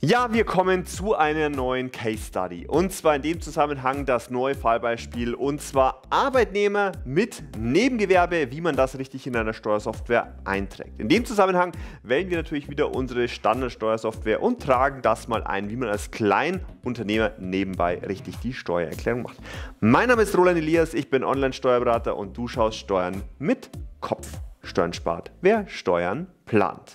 Ja, wir kommen zu einer neuen Case Study. Und zwar in dem Zusammenhang das neue Fallbeispiel. Und zwar Arbeitnehmer mit Nebengewerbe, wie man das richtig in einer Steuersoftware einträgt. In dem Zusammenhang wählen wir natürlich wieder unsere Standardsteuersoftware und tragen das mal ein, wie man als Kleinunternehmer nebenbei richtig die Steuererklärung macht. Mein Name ist Roland Elias, ich bin Online-Steuerberater und du schaust Steuern mit Kopf. Steuern spart, wer Steuern plant.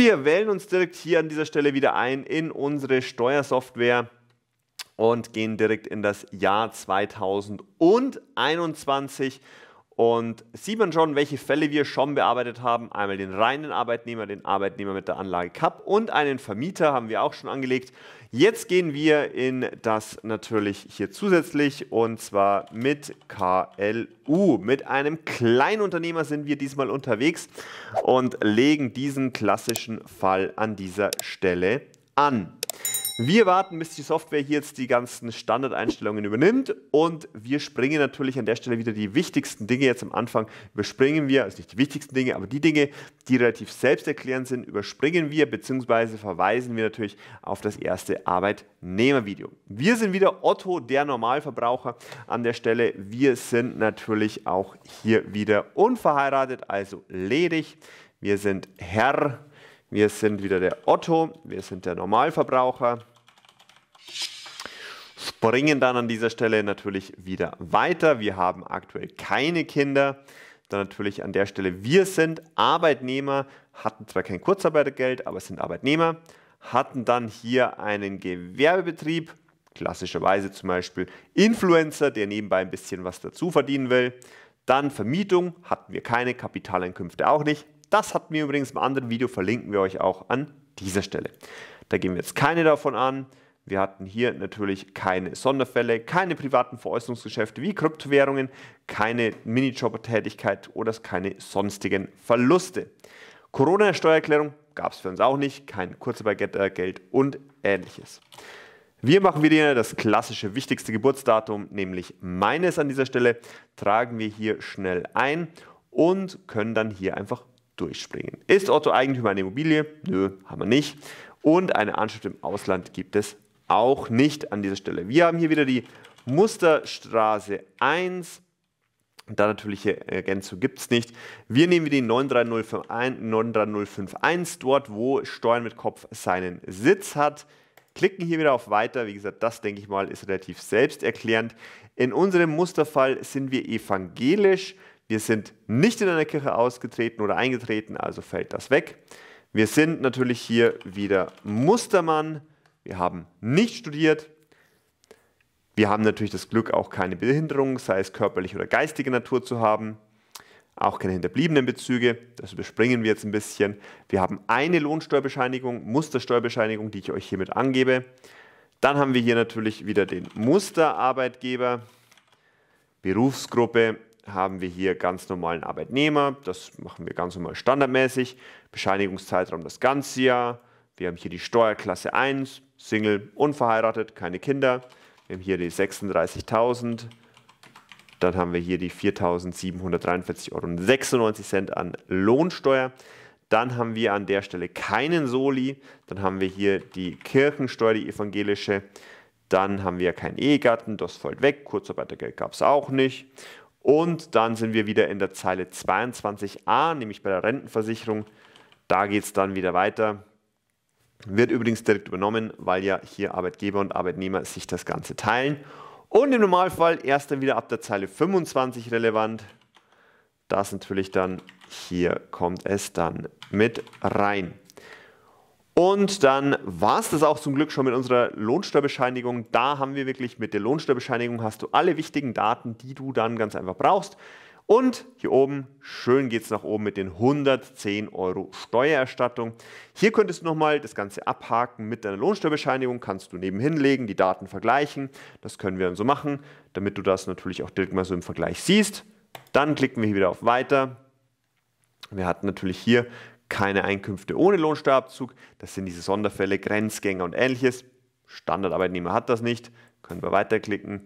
wir wählen uns direkt hier an dieser Stelle wieder ein in unsere Steuersoftware und gehen direkt in das Jahr 2021 und sieht man schon, welche Fälle wir schon bearbeitet haben. Einmal den reinen Arbeitnehmer, den Arbeitnehmer mit der Anlage CAP und einen Vermieter haben wir auch schon angelegt. Jetzt gehen wir in das natürlich hier zusätzlich und zwar mit KLU. Mit einem Kleinunternehmer sind wir diesmal unterwegs und legen diesen klassischen Fall an dieser Stelle an. Wir warten, bis die Software hier jetzt die ganzen Standardeinstellungen übernimmt und wir springen natürlich an der Stelle wieder die wichtigsten Dinge jetzt am Anfang überspringen wir, also nicht die wichtigsten Dinge, aber die Dinge, die relativ selbsterklärend sind, überspringen wir bzw. verweisen wir natürlich auf das erste Arbeitnehmervideo. Wir sind wieder Otto, der Normalverbraucher an der Stelle. Wir sind natürlich auch hier wieder unverheiratet, also ledig. Wir sind Herr, wir sind wieder der Otto, wir sind der Normalverbraucher, springen dann an dieser Stelle natürlich wieder weiter. Wir haben aktuell keine Kinder. Dann natürlich an der Stelle, wir sind Arbeitnehmer, hatten zwar kein Kurzarbeitergeld, aber sind Arbeitnehmer, hatten dann hier einen Gewerbebetrieb, klassischerweise zum Beispiel Influencer, der nebenbei ein bisschen was dazu verdienen will. Dann Vermietung, hatten wir keine, Kapitaleinkünfte auch nicht. Das hatten wir übrigens im anderen Video, verlinken wir euch auch an dieser Stelle. Da gehen wir jetzt keine davon an. Wir hatten hier natürlich keine Sonderfälle, keine privaten Veräußerungsgeschäfte wie Kryptowährungen, keine Minijobber-Tätigkeit oder keine sonstigen Verluste. Corona-Steuererklärung gab es für uns auch nicht, kein Kurzarbeitergeld und ähnliches. Wir machen wieder das klassische wichtigste Geburtsdatum, nämlich meines an dieser Stelle, tragen wir hier schnell ein und können dann hier einfach durchspringen. Ist Otto Eigentümer eine Immobilie? Nö, haben wir nicht. Und eine Anschrift im Ausland gibt es auch nicht an dieser Stelle. Wir haben hier wieder die Musterstraße 1. Da natürliche Ergänzung gibt es nicht. Wir nehmen die 93051, 93051 dort, wo Steuern mit Kopf seinen Sitz hat. Klicken hier wieder auf Weiter. Wie gesagt, das denke ich mal ist relativ selbsterklärend. In unserem Musterfall sind wir evangelisch. Wir sind nicht in einer Kirche ausgetreten oder eingetreten, also fällt das weg. Wir sind natürlich hier wieder Mustermann wir haben nicht studiert, wir haben natürlich das Glück, auch keine Behinderung, sei es körperlich oder geistige Natur zu haben, auch keine hinterbliebenen Bezüge, das überspringen wir jetzt ein bisschen. Wir haben eine Lohnsteuerbescheinigung, Mustersteuerbescheinigung, die ich euch hiermit angebe. Dann haben wir hier natürlich wieder den Musterarbeitgeber, Berufsgruppe, haben wir hier ganz normalen Arbeitnehmer, das machen wir ganz normal standardmäßig, Bescheinigungszeitraum das ganze Jahr, wir haben hier die Steuerklasse 1, Single, unverheiratet, keine Kinder. Wir haben hier die 36.000. Dann haben wir hier die 4.743,96 Euro an Lohnsteuer. Dann haben wir an der Stelle keinen Soli. Dann haben wir hier die Kirchensteuer, die evangelische. Dann haben wir keinen Ehegatten, das fällt weg. Kurzarbeitergeld gab es auch nicht. Und dann sind wir wieder in der Zeile 22a, nämlich bei der Rentenversicherung. Da geht es dann wieder weiter. Wird übrigens direkt übernommen, weil ja hier Arbeitgeber und Arbeitnehmer sich das Ganze teilen. Und im Normalfall erst dann wieder ab der Zeile 25 relevant. Das natürlich dann, hier kommt es dann mit rein. Und dann war es das auch zum Glück schon mit unserer Lohnsteuerbescheinigung. Da haben wir wirklich mit der Lohnsteuerbescheinigung hast du alle wichtigen Daten, die du dann ganz einfach brauchst. Und hier oben, schön geht es nach oben mit den 110 Euro Steuererstattung. Hier könntest du nochmal das Ganze abhaken mit deiner Lohnsteuerbescheinigung, kannst du nebenhin legen, die Daten vergleichen. Das können wir dann so machen, damit du das natürlich auch direkt mal so im Vergleich siehst. Dann klicken wir hier wieder auf Weiter. Wir hatten natürlich hier keine Einkünfte ohne Lohnsteuerabzug. Das sind diese Sonderfälle, Grenzgänger und ähnliches. Standardarbeitnehmer hat das nicht. Können wir weiterklicken.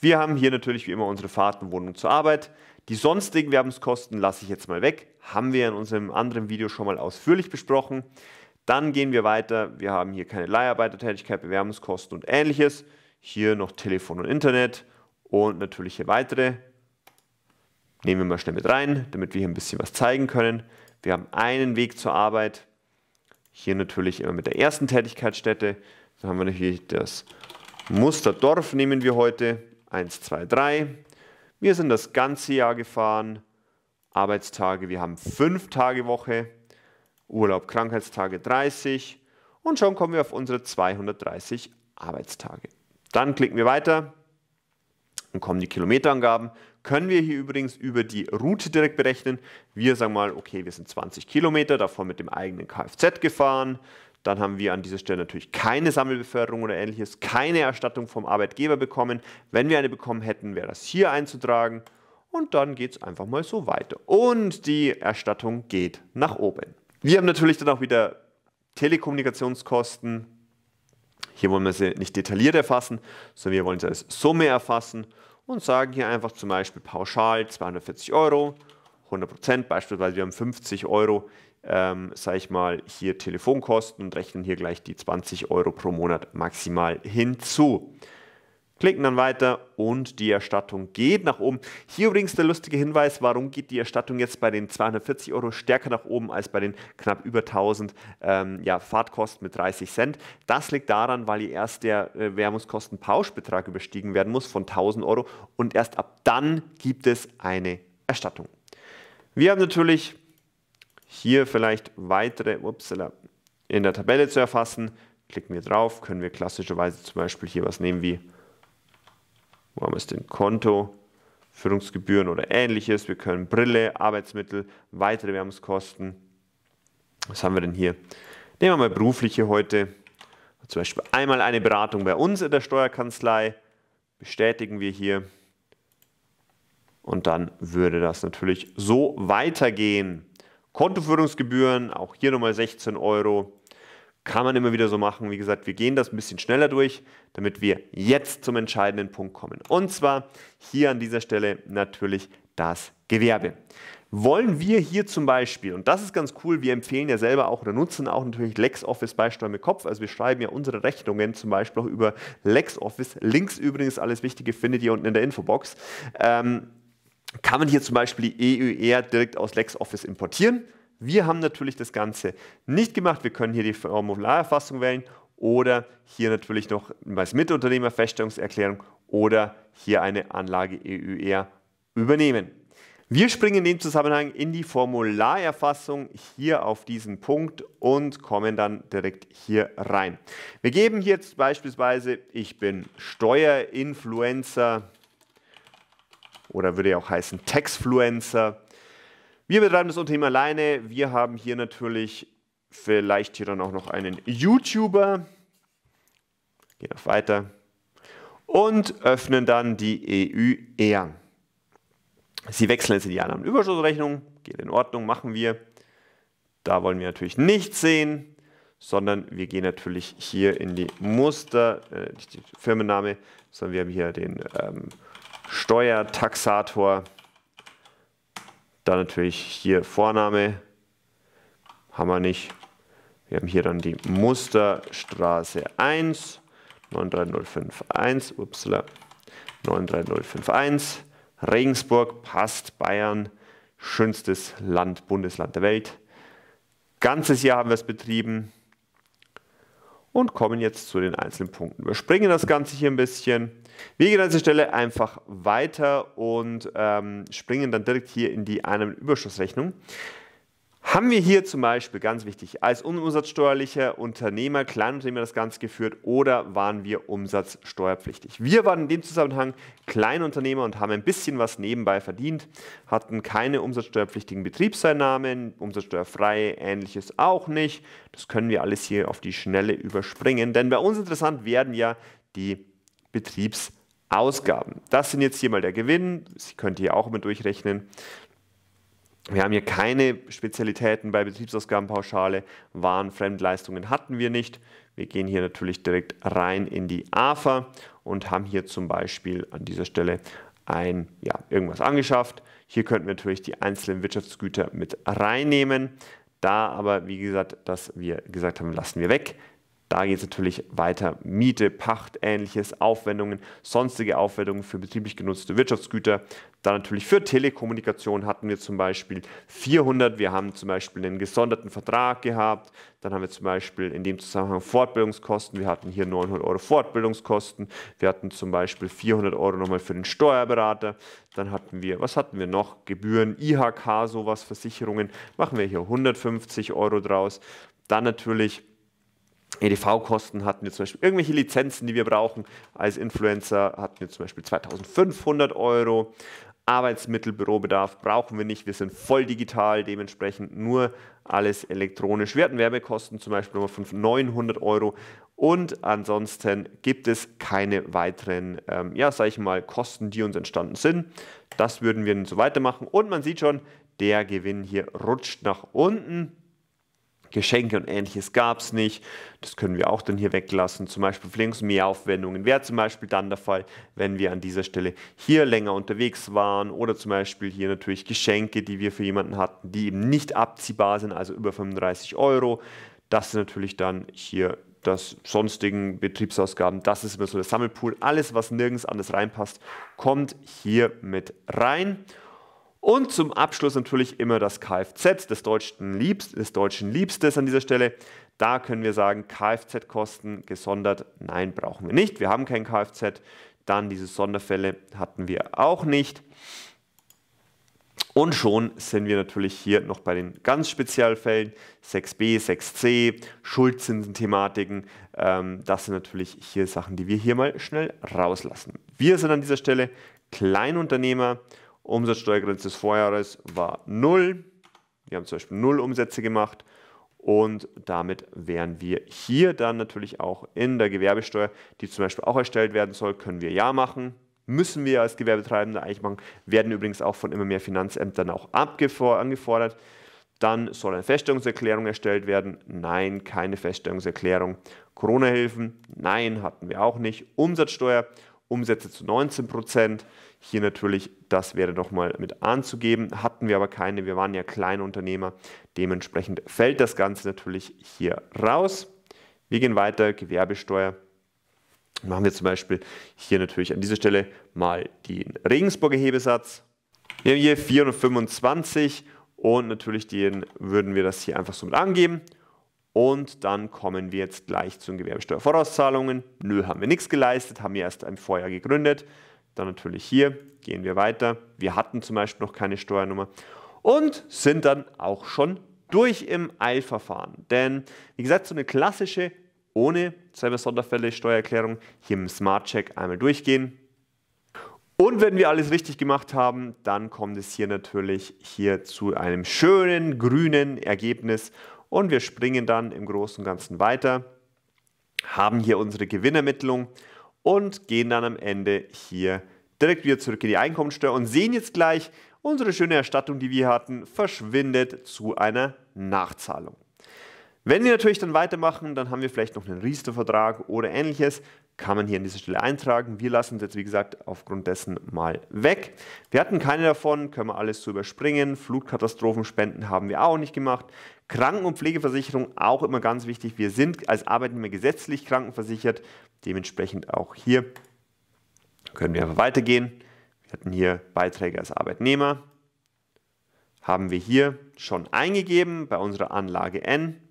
Wir haben hier natürlich wie immer unsere Fahrten, Wohnung zur Arbeit. Die sonstigen Werbungskosten lasse ich jetzt mal weg, haben wir in unserem anderen Video schon mal ausführlich besprochen. Dann gehen wir weiter, wir haben hier keine Leiharbeitertätigkeit, Bewerbungskosten und ähnliches. Hier noch Telefon und Internet und natürlich hier weitere. Nehmen wir mal schnell mit rein, damit wir hier ein bisschen was zeigen können. Wir haben einen Weg zur Arbeit. Hier natürlich immer mit der ersten Tätigkeitsstätte. Dann haben wir natürlich das Musterdorf, nehmen wir heute. 1, 2, 3. Wir sind das ganze Jahr gefahren, Arbeitstage, wir haben 5 Tage Woche, Urlaub, Krankheitstage 30 und schon kommen wir auf unsere 230 Arbeitstage. Dann klicken wir weiter und kommen die Kilometerangaben. Können wir hier übrigens über die Route direkt berechnen. Wir sagen mal, okay, wir sind 20 Kilometer, davon mit dem eigenen Kfz gefahren, dann haben wir an dieser Stelle natürlich keine Sammelbeförderung oder ähnliches, keine Erstattung vom Arbeitgeber bekommen. Wenn wir eine bekommen hätten, wäre das hier einzutragen und dann geht es einfach mal so weiter. Und die Erstattung geht nach oben. Wir haben natürlich dann auch wieder Telekommunikationskosten. Hier wollen wir sie nicht detailliert erfassen, sondern wir wollen sie als Summe erfassen und sagen hier einfach zum Beispiel pauschal 240 Euro, 100 Prozent, beispielsweise wir haben 50 Euro ähm, sage ich mal, hier Telefonkosten und rechnen hier gleich die 20 Euro pro Monat maximal hinzu. Klicken dann weiter und die Erstattung geht nach oben. Hier übrigens der lustige Hinweis, warum geht die Erstattung jetzt bei den 240 Euro stärker nach oben als bei den knapp über 1000 ähm, ja, Fahrtkosten mit 30 Cent. Das liegt daran, weil hier erst der äh, Wärmungskostenpauschbetrag überstiegen werden muss von 1000 Euro und erst ab dann gibt es eine Erstattung. Wir haben natürlich hier vielleicht weitere upsala, in der Tabelle zu erfassen. Klicken wir drauf, können wir klassischerweise zum Beispiel hier was nehmen wie, wo haben wir es denn, Konto, Führungsgebühren oder ähnliches. Wir können Brille, Arbeitsmittel, weitere Werbungskosten. Was haben wir denn hier? Nehmen wir mal berufliche heute. Zum Beispiel einmal eine Beratung bei uns in der Steuerkanzlei. Bestätigen wir hier. Und dann würde das natürlich so weitergehen. Kontoführungsgebühren, auch hier nochmal 16 Euro. Kann man immer wieder so machen. Wie gesagt, wir gehen das ein bisschen schneller durch, damit wir jetzt zum entscheidenden Punkt kommen. Und zwar hier an dieser Stelle natürlich das Gewerbe. Wollen wir hier zum Beispiel, und das ist ganz cool, wir empfehlen ja selber auch oder nutzen auch natürlich LexOffice bei Steuer Kopf. Also wir schreiben ja unsere Rechnungen zum Beispiel auch über LexOffice. Links übrigens, alles Wichtige findet ihr unten in der Infobox. Ähm, kann man hier zum Beispiel die EUR e direkt aus LexOffice importieren. Wir haben natürlich das Ganze nicht gemacht. Wir können hier die Formularerfassung wählen oder hier natürlich noch als Mitunternehmerfeststellungserklärung oder hier eine Anlage EUR e übernehmen. Wir springen in dem Zusammenhang in die Formularerfassung hier auf diesen Punkt und kommen dann direkt hier rein. Wir geben hier jetzt beispielsweise, ich bin Steuerinfluencer oder würde ja auch heißen Textfluencer. Wir betreiben das Unternehmen alleine. Wir haben hier natürlich vielleicht hier dann auch noch einen YouTuber. Geht auf weiter. Und öffnen dann die EUR. E Sie wechseln jetzt in die Einnahmenüberschussrechnung. Geht in Ordnung, machen wir. Da wollen wir natürlich nichts sehen, sondern wir gehen natürlich hier in die Muster, äh, nicht den Firmenname, sondern wir haben hier den ähm, Steuertaxator. Dann natürlich hier Vorname. Haben wir nicht. Wir haben hier dann die Musterstraße 1, 93051, upsala, 93051, Regensburg, passt, Bayern, schönstes Land, Bundesland der Welt. Ganzes Jahr haben wir es betrieben, und kommen jetzt zu den einzelnen Punkten. Wir springen das Ganze hier ein bisschen. Wir gehen an dieser Stelle einfach weiter und ähm, springen dann direkt hier in die Einnahmen-Überschussrechnung haben wir hier zum Beispiel, ganz wichtig, als unumsatzsteuerlicher Unternehmer, Kleinunternehmer das Ganze geführt oder waren wir umsatzsteuerpflichtig? Wir waren in dem Zusammenhang Kleinunternehmer und haben ein bisschen was nebenbei verdient, hatten keine umsatzsteuerpflichtigen Betriebseinnahmen, umsatzsteuerfrei, ähnliches auch nicht. Das können wir alles hier auf die Schnelle überspringen, denn bei uns interessant werden ja die Betriebseinnahmen. Ausgaben. Das sind jetzt hier mal der Gewinn. Sie könnt ihr auch immer durchrechnen. Wir haben hier keine Spezialitäten bei Betriebsausgabenpauschale, Waren, Fremdleistungen hatten wir nicht. Wir gehen hier natürlich direkt rein in die AFA und haben hier zum Beispiel an dieser Stelle ein, ja, irgendwas angeschafft. Hier könnten wir natürlich die einzelnen Wirtschaftsgüter mit reinnehmen. Da aber, wie gesagt, dass wir gesagt haben, lassen wir weg. Da geht es natürlich weiter. Miete, Pacht, ähnliches, Aufwendungen, sonstige Aufwendungen für betrieblich genutzte Wirtschaftsgüter. Dann natürlich für Telekommunikation hatten wir zum Beispiel 400. Wir haben zum Beispiel einen gesonderten Vertrag gehabt. Dann haben wir zum Beispiel in dem Zusammenhang Fortbildungskosten. Wir hatten hier 900 Euro Fortbildungskosten. Wir hatten zum Beispiel 400 Euro nochmal für den Steuerberater. Dann hatten wir, was hatten wir noch? Gebühren, IHK, sowas, Versicherungen. Machen wir hier 150 Euro draus. Dann natürlich EDV-Kosten hatten wir zum Beispiel irgendwelche Lizenzen, die wir brauchen. Als Influencer hatten wir zum Beispiel 2500 Euro. Arbeitsmittelbürobedarf brauchen wir nicht. Wir sind voll digital, dementsprechend nur alles elektronisch. Wir hatten Werbekosten zum Beispiel nochmal 900 Euro. Und ansonsten gibt es keine weiteren, ähm, ja, sag ich mal, Kosten, die uns entstanden sind. Das würden wir so weitermachen. Und man sieht schon, der Gewinn hier rutscht nach unten. Geschenke und ähnliches gab es nicht. Das können wir auch dann hier weglassen. Zum Beispiel Pflegungs- und Mehraufwendungen wäre zum Beispiel dann der Fall, wenn wir an dieser Stelle hier länger unterwegs waren oder zum Beispiel hier natürlich Geschenke, die wir für jemanden hatten, die eben nicht abziehbar sind, also über 35 Euro. Das sind natürlich dann hier das sonstigen Betriebsausgaben. Das ist immer so der Sammelpool. Alles, was nirgends anders reinpasst, kommt hier mit rein. Und zum Abschluss natürlich immer das Kfz des deutschen, Liebst, des deutschen Liebstes an dieser Stelle. Da können wir sagen, Kfz-Kosten gesondert, nein, brauchen wir nicht. Wir haben kein Kfz. Dann diese Sonderfälle hatten wir auch nicht. Und schon sind wir natürlich hier noch bei den ganz Spezialfällen 6b, 6c, Schuldzinsen-Thematiken. Ähm, das sind natürlich hier Sachen, die wir hier mal schnell rauslassen. Wir sind an dieser Stelle Kleinunternehmer Umsatzsteuergrenze des Vorjahres war 0. Wir haben zum Beispiel 0 Umsätze gemacht und damit wären wir hier dann natürlich auch in der Gewerbesteuer, die zum Beispiel auch erstellt werden soll, können wir ja machen. Müssen wir als Gewerbetreibende eigentlich machen, werden übrigens auch von immer mehr Finanzämtern auch angefordert. Dann soll eine Feststellungserklärung erstellt werden. Nein, keine Feststellungserklärung. Corona-Hilfen? Nein, hatten wir auch nicht. Umsatzsteuer? Umsätze zu 19 Prozent. Hier natürlich, das wäre doch mal mit anzugeben. Hatten wir aber keine, wir waren ja kleine Unternehmer. Dementsprechend fällt das Ganze natürlich hier raus. Wir gehen weiter, Gewerbesteuer. Machen wir zum Beispiel hier natürlich an dieser Stelle mal den Regensburger Hebesatz. Wir haben hier 425 und natürlich den würden wir das hier einfach so mit angeben. Und dann kommen wir jetzt gleich zu den Gewerbesteuervorauszahlungen. Nö, haben wir nichts geleistet, haben wir erst im Vorjahr gegründet. Dann natürlich hier gehen wir weiter. Wir hatten zum Beispiel noch keine Steuernummer und sind dann auch schon durch im Eilverfahren. Denn wie gesagt, so eine klassische ohne selber Sonderfälle Steuererklärung hier im Smart Check einmal durchgehen. Und wenn wir alles richtig gemacht haben, dann kommt es hier natürlich hier zu einem schönen grünen Ergebnis und wir springen dann im Großen und Ganzen weiter, haben hier unsere Gewinnermittlung und gehen dann am Ende hier direkt wieder zurück in die Einkommensteuer und sehen jetzt gleich, unsere schöne Erstattung, die wir hatten, verschwindet zu einer Nachzahlung. Wenn wir natürlich dann weitermachen, dann haben wir vielleicht noch einen Riester-Vertrag oder ähnliches kann man hier an dieser Stelle eintragen. Wir lassen es jetzt, wie gesagt, aufgrund dessen mal weg. Wir hatten keine davon, können wir alles zu überspringen. Flutkatastrophenspenden haben wir auch nicht gemacht. Kranken- und Pflegeversicherung auch immer ganz wichtig. Wir sind als Arbeitnehmer gesetzlich krankenversichert. Dementsprechend auch hier können wir einfach weitergehen. Wir hatten hier Beiträge als Arbeitnehmer. Haben wir hier schon eingegeben bei unserer Anlage N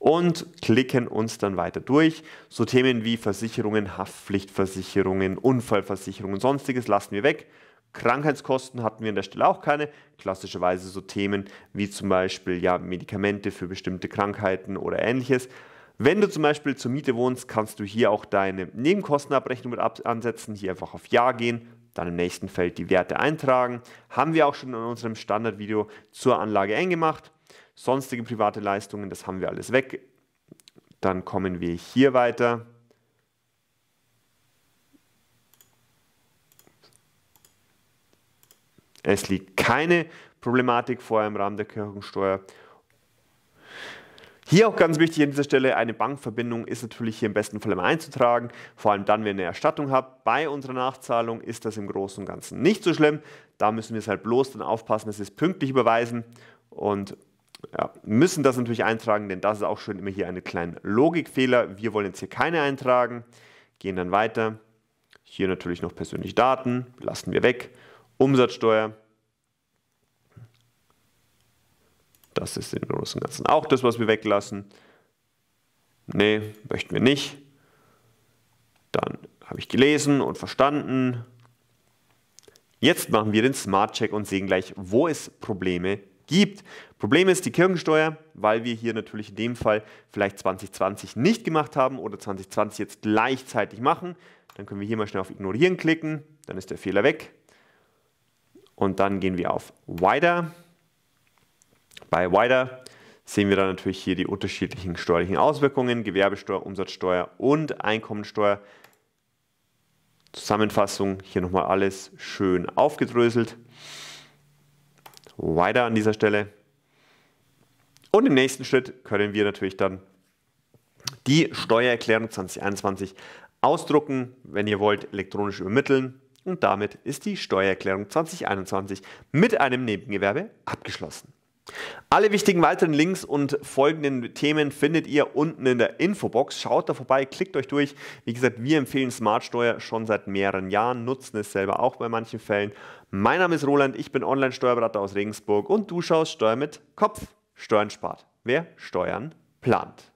und klicken uns dann weiter durch. So Themen wie Versicherungen, Haftpflichtversicherungen, Unfallversicherungen und sonstiges lassen wir weg. Krankheitskosten hatten wir an der Stelle auch keine. Klassischerweise so Themen wie zum Beispiel ja, Medikamente für bestimmte Krankheiten oder ähnliches. Wenn du zum Beispiel zur Miete wohnst, kannst du hier auch deine Nebenkostenabrechnung mit ansetzen. Hier einfach auf Ja gehen, dann im nächsten Feld die Werte eintragen. Haben wir auch schon in unserem Standardvideo zur Anlage eng gemacht. Sonstige private Leistungen, das haben wir alles weg. Dann kommen wir hier weiter. Es liegt keine Problematik vor im Rahmen der Kirchensteuer. Hier auch ganz wichtig an dieser Stelle, eine Bankverbindung ist natürlich hier im besten Fall immer einzutragen, vor allem dann, wenn ihr eine Erstattung habt. Bei unserer Nachzahlung ist das im Großen und Ganzen nicht so schlimm. Da müssen wir es halt bloß dann aufpassen, dass wir es pünktlich überweisen und ja, müssen das natürlich eintragen, denn das ist auch schon immer hier eine kleine Logikfehler. Wir wollen jetzt hier keine eintragen, gehen dann weiter. Hier natürlich noch persönliche Daten, lassen wir weg. Umsatzsteuer. Das ist im Großen und Ganzen auch das, was wir weglassen. Nee, möchten wir nicht. Dann habe ich gelesen und verstanden. Jetzt machen wir den Smart Check und sehen gleich, wo es Probleme gibt gibt. Problem ist die Kirchensteuer, weil wir hier natürlich in dem Fall vielleicht 2020 nicht gemacht haben oder 2020 jetzt gleichzeitig machen. Dann können wir hier mal schnell auf Ignorieren klicken, dann ist der Fehler weg. Und dann gehen wir auf Wider. Bei Wider sehen wir dann natürlich hier die unterschiedlichen steuerlichen Auswirkungen, Gewerbesteuer, Umsatzsteuer und Einkommensteuer. Zusammenfassung, hier nochmal alles schön aufgedröselt weiter an dieser Stelle. Und im nächsten Schritt können wir natürlich dann die Steuererklärung 2021 ausdrucken, wenn ihr wollt, elektronisch übermitteln. Und damit ist die Steuererklärung 2021 mit einem Nebengewerbe abgeschlossen. Alle wichtigen weiteren Links und folgenden Themen findet ihr unten in der Infobox. Schaut da vorbei, klickt euch durch. Wie gesagt, wir empfehlen Smartsteuer schon seit mehreren Jahren, nutzen es selber auch bei manchen Fällen. Mein Name ist Roland, ich bin Online-Steuerberater aus Regensburg und du schaust Steuer mit Kopf. Steuern spart. Wer Steuern plant.